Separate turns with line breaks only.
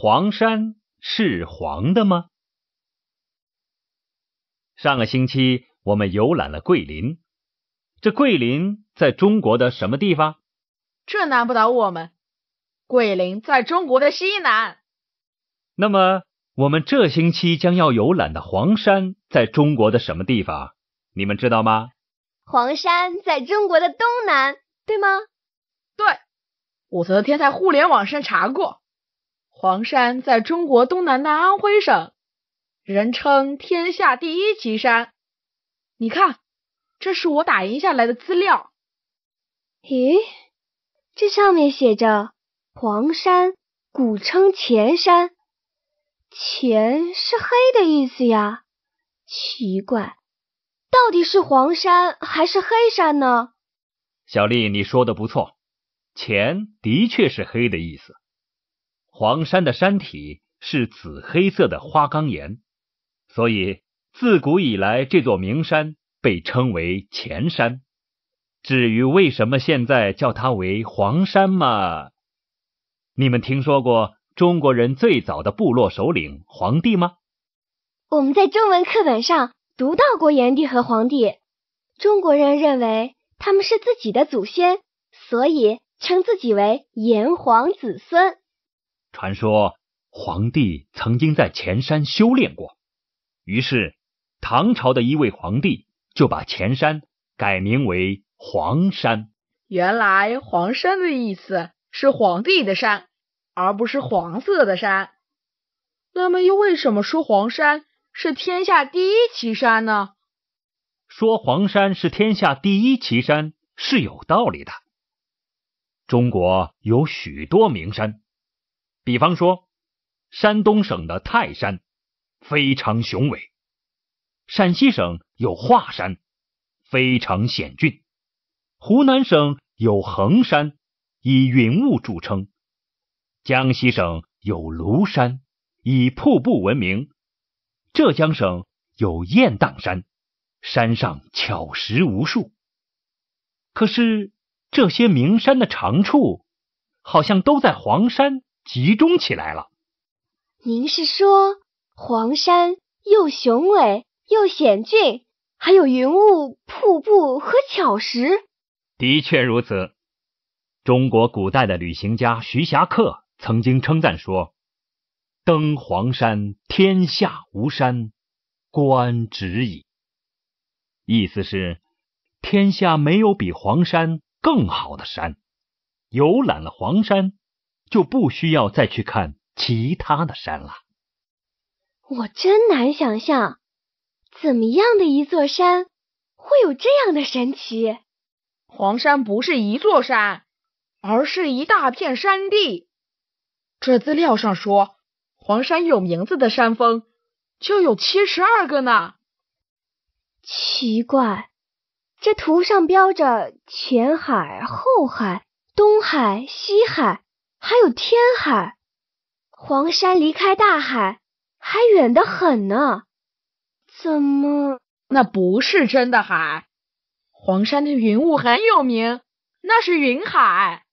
黄山是黄的吗？上个星期我们游览了桂林，这桂林在中国的什么地方？
这难不倒我们，桂林在中国的西南。
那么，我们这星期将要游览的黄山在中国的什么地方？你们知道吗？
黄山在中国的东南，对吗？对，我昨天在互联网上查过。黄山在中国东南的安徽省，人称天下第一奇山。你看，这是我打印下来的资料。咦，这上面写着黄山古
称前山，前是黑的意思呀？奇怪，到底是黄山还是黑山呢？
小丽，你说的不错，前的确是黑的意思。黄山的山体是紫黑色的花岗岩，所以自古以来这座名山被称为“前山”。至于为什么现在叫它为黄山嘛？你们听说过中国人最早的部落首领黄帝吗？
我们在中文课本上读到过炎帝和黄帝。中国人认为他们是自己的祖先，所以称自己为炎黄子孙。
传说皇帝曾经在前山修炼过，于是唐朝的一位皇帝就把前山改名为黄山。
原来黄山的意思是皇帝的山，而不是黄色的山。那么，又为什么说黄山是天下第一奇山呢？
说黄山是天下第一奇山是有道理的。中国有许多名山。比方说，山东省的泰山非常雄伟，陕西省有华山非常险峻，湖南省有衡山以云雾著称，江西省有庐山以瀑布闻名，浙江省有雁荡山，山上巧石无数。可是这些名山的长处，好像都在黄山。集中起来了。
您是说黄山又雄伟又险峻，还有云雾、瀑布和巧石？
的确如此。中国古代的旅行家徐霞客曾经称赞说：“登黄山，天下无山，观止矣。”意思是天下没有比黄山更好的山。游览了黄山。就不需要再去看其他的山了。
我真难想象，
怎么样的一座山会有这样的神奇？黄山不是一座山，而是一大片山地。这资料上说，黄山有名字的山峰就有七十二个呢。奇怪，这图上标着前
海、后海、东海、西海。还有天海，
黄山离开大海还远得很呢，怎么？那不是真的海，黄山的云雾很有名，那是云海。